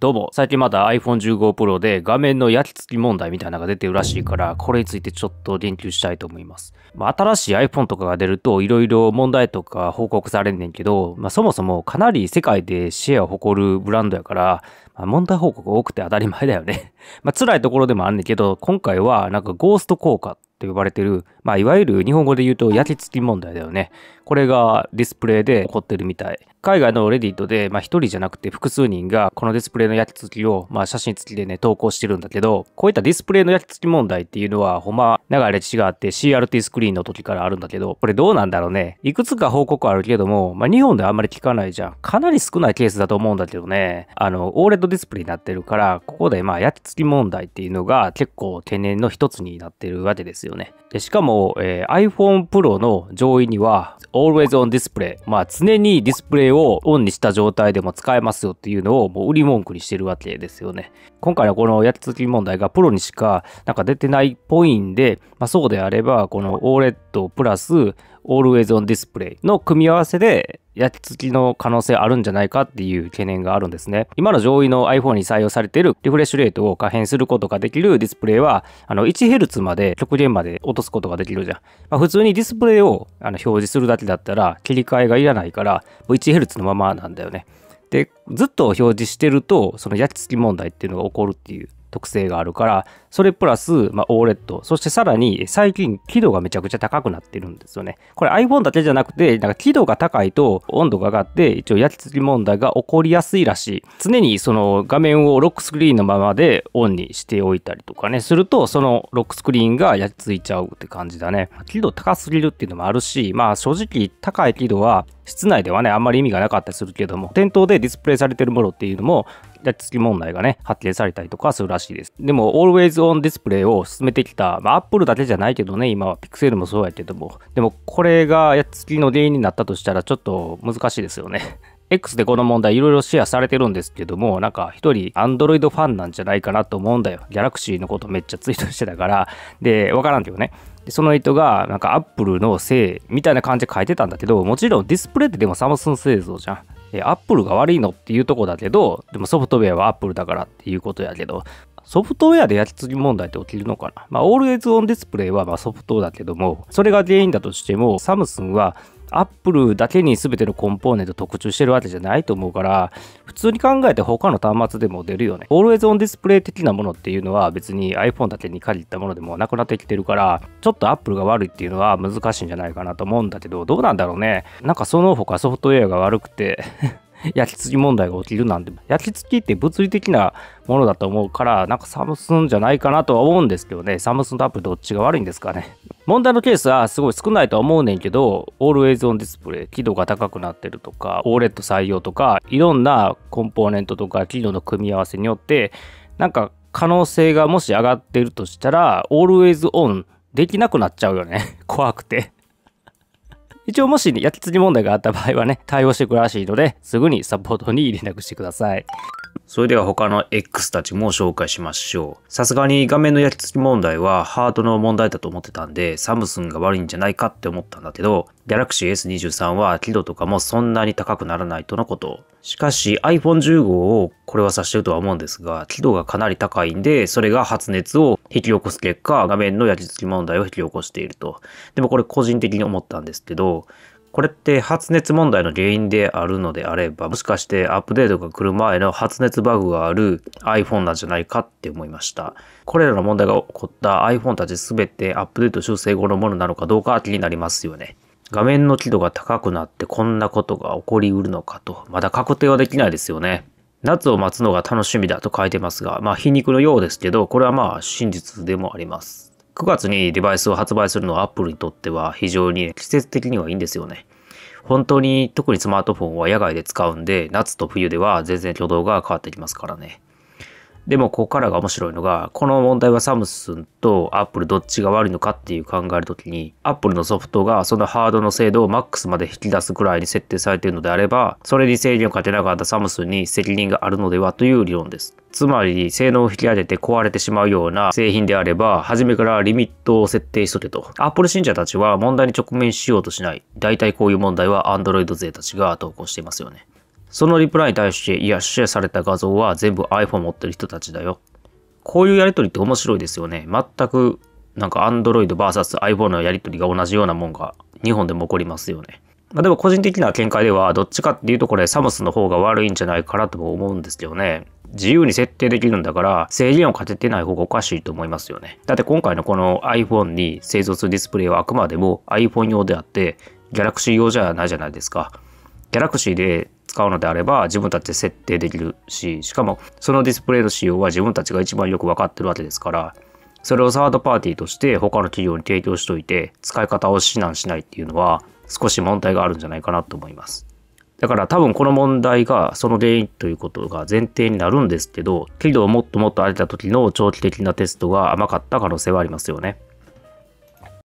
どうも、最近まだ iPhone15 Pro で画面の焼き付き問題みたいなのが出てるらしいから、これについてちょっと言及したいと思います。まあ、新しい iPhone とかが出ると、いろいろ問題とか報告されんねんけど、まあ、そもそもかなり世界でシェアを誇るブランドやから、まあ、問題報告多くて当たり前だよね ま辛いところでもあんねんけど、今回はなんかゴースト効果と呼ばれてる、まあ、いわゆる日本語で言うと焼き付き問題だよね。これがディスプレイで起こってるみたい。海外のレディットで、まあ、一人じゃなくて複数人がこのディスプレイの焼き付きを、まあ、写真付きでね、投稿してるんだけど、こういったディスプレイの焼き付き問題っていうのは、ほんま、長い歴史があって CRT スクリーンの時からあるんだけど、これどうなんだろうね。いくつか報告あるけども、まあ、日本ではあんまり聞かないじゃん。かなり少ないケースだと思うんだけどね。あの、ーレッ d ディスプレイになってるから、ここでまあ、焼き付き問題っていうのが結構懸念の一つになってるわけですよね。で、しかも、えー、iPhone Pro の上位には、Always on Display。まあ、常にディスプレイをオンにした状態でも使えますよっていうのをもう売り文句にしてるわけですよね。今回はこのやつ続き問題がプロにしかなんか出てないっぽいんで、まあ、そうであればこの o レットプラスオールウェイズ・オン・ディスプレイの組み合わせで焼き付きの可能性あるんじゃないかっていう懸念があるんですね。今の上位の iPhone に採用されているリフレッシュレートを可変することができるディスプレイは、あの 1Hz まで極限まで落とすことができるじゃん。まあ、普通にディスプレイをあの表示するだけだったら切り替えがいらないから、1Hz のままなんだよね。で、ずっと表示してると、その焼き付き問題っていうのが起こるっていう特性があるから、それプラス、まあ、o レット。そしてさらに最近、輝度がめちゃくちゃ高くなってるんですよね。これ iPhone だけじゃなくて、なんか輝度が高いと温度が上がって、一応焼き付き問題が起こりやすいらしい。常にその画面をロックスクリーンのままでオンにしておいたりとかね、すると、そのロックスクリーンが焼き付いちゃうって感じだね。輝度高すぎるっていうのもあるし、まあ正直高い輝度は室内ではね、あんまり意味がなかったりするけども、店頭でディスプレイされてるものっていうのも、やっつき問題がね、発見されたりとかするらしいです。でも、Always On Display を進めてきた、まあ、Apple だけじゃないけどね、今は Pixel もそうやけども、でも、これがやっつきの原因になったとしたら、ちょっと難しいですよね。X でこの問題いろいろシェアされてるんですけども、なんか一人 Android ファンなんじゃないかなと思うんだよ。Galaxy のことめっちゃツイートしてたから、で、わからんけどね。でその人が、なんか Apple のせいみたいな感じで書いてたんだけど、もちろんディスプレイってでもサムスン製造じゃん。え、Apple が悪いのっていうとこだけど、でもソフトウェアは Apple だからっていうことやけど、ソフトウェアで焼き継ぎ問題って起きるのかなまあ、オールエ s ズオンディスプレイはまソフトだけども、それが原因だとしても、サムスンはアップルだけに全てのコンポーネント特注してるわけじゃないと思うから、普通に考えて他の端末でも出るよね。Always on Display 的なものっていうのは別に iPhone だけに限ったものでもなくなってきてるから、ちょっと Apple が悪いっていうのは難しいんじゃないかなと思うんだけど、どうなんだろうね。なんかその他ソフトウェアが悪くて 焼き付き問題が起きるなんて、焼き付きって物理的なものだと思うから、なんかサムスンじゃないかなとは思うんですけどね、サムスンとアップどっちが悪いんですかね。問題のケースはすごい少ないとは思うねんけど、オールウェイズオンディスプレイ、輝度が高くなってるとか、OLED 採用とか、いろんなコンポーネントとか、輝度の組み合わせによって、なんか可能性がもし上がってるとしたら、オールウェイズオンできなくなっちゃうよね。怖くて一応もし、焼き継ぎ問題があった場合はね、対応してくるらしいので、すぐにサポートに連絡してください。それでは他の X たちも紹介しましょう。さすがに画面の焼き付き問題はハートの問題だと思ってたんで、サムスンが悪いんじゃないかって思ったんだけど、Galaxy S23 は輝度とかもそんなに高くならないとのこと。しかし iPhone15 をこれは指してるとは思うんですが、輝度がかなり高いんで、それが発熱を引き起こす結果、画面の焼き付き問題を引き起こしていると。でもこれ個人的に思ったんですけど、これって発熱問題の原因であるのであれば、もしかしてアップデートが来る前の発熱バグがある iPhone なんじゃないかって思いました。これらの問題が起こった iPhone たち全てアップデート修正後のものなのかどうか気になりますよね。画面の輝度が高くなってこんなことが起こりうるのかと、まだ確定はできないですよね。夏を待つのが楽しみだと書いてますが、まあ皮肉のようですけど、これはまあ真実でもあります。9月にデバイスを発売するのは Apple にとっては非常に季節的にはいいんですよね。本当に特にスマートフォンは野外で使うんで、夏と冬では全然挙動が変わってきますからね。でもここからが面白いのが、この問題はサムスンとアップルどっちが悪いのかっていう考えるときに、アップルのソフトがそのハードの精度をマックスまで引き出すくらいに設定されているのであれば、それに制限をかけなかったサムスンに責任があるのではという理論です。つまり、性能を引き上げて壊れてしまうような製品であれば、初めからリミットを設定しとけと。アップル信者たちは問題に直面しようとしない。大体こういう問題は Android 勢たちが投稿していますよね。そのリプライに対して、いや、シェアされた画像は全部 iPhone 持ってる人たちだよ。こういうやりとりって面白いですよね。全く、なんか AndroidVSiPhone のやりとりが同じようなもんが日本でも起こりますよね。まあ、でも個人的な見解では、どっちかっていうとこれサムスの方が悪いんじゃないかなとも思うんですけどね。自由に設定できるんだから、制限をかけてない方がおかしいと思いますよね。だって今回のこの iPhone に製造するディスプレイはあくまでも iPhone 用であって、Galaxy 用じゃないじゃないですか。Galaxy で使うのであれば自分たちで設定できるし、しかもそのディスプレイの仕様は自分たちが一番よく分かってるわけですから、それをサードパーティーとして他の企業に提供しといて使い方を指南しないっていうのは少し問題があるんじゃないかなと思います。だから多分この問題がその原因ということが前提になるんですけど、企業をもっともっと荒れた時の長期的なテストが甘かった可能性はありますよね。